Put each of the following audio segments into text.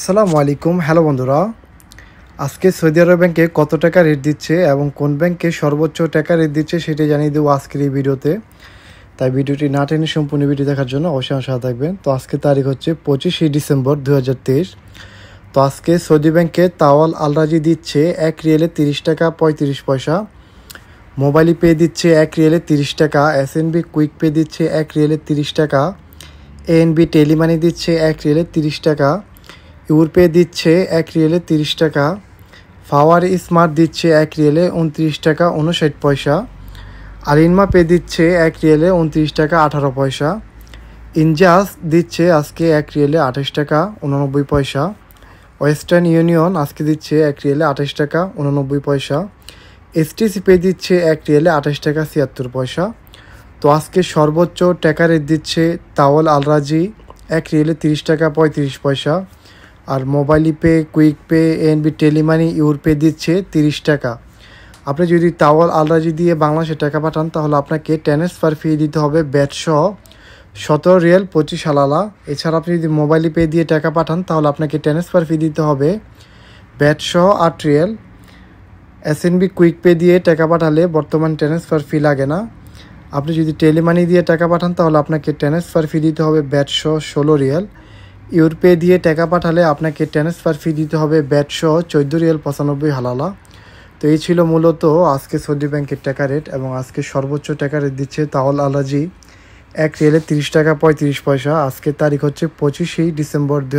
আসসালামু আলাইকুম হ্যালো বন্ধুরা আজকে সৌদি আরব ব্যাংকে কত টাকা রেট দিচ্ছে এবং কোন ব্যাংকে সর্বোচ্চ টাকা রেট দিচ্ছে সেটি জানিয়ে দেবো আজকের এই ভিডিওতে তাই ভিডিওটি না টেনে সম্পূর্ণ ভিডিও দেখার জন্য অবশ্যই আশা থাকবেন তো আজকে তারিখ হচ্ছে পঁচিশে ডিসেম্বর দু তো আজকে সৌদি ব্যাংকে তাওয়াল আলরাজি দিচ্ছে এক রিয়েলে তিরিশ টাকা পঁয়ত্রিশ পয়সা মোবাইল পে দিচ্ছে এক রিয়েলে তিরিশ টাকা এস কুইক পে দিচ্ছে এক রিয়েলে তিরিশ টাকা এএনবি টেলিমানি দিচ্ছে এক রিয়েলে তিরিশ টাকা ইউরপে দিচ্ছে এক রিয়েলে তিরিশ টাকা ফাওয়ার স্মার্ট দিচ্ছে এক রিয়েলে উনত্রিশ টাকা উনষাট পয়সা আলিনমা পে দিচ্ছে এক রিয়েলে উনত্রিশ টাকা আঠারো পয়সা ইনজাস দিচ্ছে আজকে এক রিয়েলে আঠাশ টাকা উননব্বই পয়সা ওয়েস্টার্ন ইউনিয়ন আজকে দিচ্ছে এক রিয়েলে আঠাশ টাকা উননব্বই পয়সা এসটিসি পে দিচ্ছে এক রিয়েলে আঠাশ টাকা ছিয়াত্তর পয়সা তো আজকে সর্বোচ্চ টাকা দিচ্ছে তাওয়াল আলরাজি এক রিয়েলে তিরিশ টাকা পঁয়ত্রিশ পয়সা আর mobile pay quick pay NB টেলিমানি ইউর পে দিচ্ছে তিরিশ টাকা আপনি যদি তাওয়াল আলরাজি দিয়ে বাংলাদেশে টাকা পাঠান তাহলে আপনাকে ট্রান্সফার ফি দিতে হবে ব্যাটসহ সতেরো রিয়াল পঁচিশ আলালা এছাড়া আপনি যদি মোবাইল পে দিয়ে টাকা পাঠান তাহলে আপনাকে ট্রান্সফার ফি দিতে হবে ব্যাটসহ আট রিয়াল এস বি কুইক পে দিয়ে টাকা পাঠালে বর্তমান ট্রান্সফার ফি লাগে না আপনি যদি টেলিমানি দিয়ে টাকা পাঠান তাহলে আপনাকে ট্রান্সফার ফি দিতে হবে ব্যাটসহ ষোলো রিয়াল ইউরোপে দিয়ে টাকা পাঠালে আপনাকে ট্রান্সফার ফি দিতে হবে ব্যাটসহ চোদ্দো রিয়াল পঁচানব্বই হালালা তো এই ছিল মূলত আজকে সৌদি ব্যাংকের টাকা রেট এবং আজকে সর্বোচ্চ টাকা রেট দিচ্ছে তাহল আলাজি এক রিয়েলের তিরিশ টাকা পঁয়ত্রিশ পয়সা আজকে তারিখ হচ্ছে পঁচিশেই ডিসেম্বর দু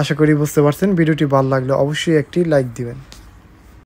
আশা করি বুঝতে পারছেন ভিডিওটি ভালো লাগলে অবশ্যই একটি লাইক দিবেন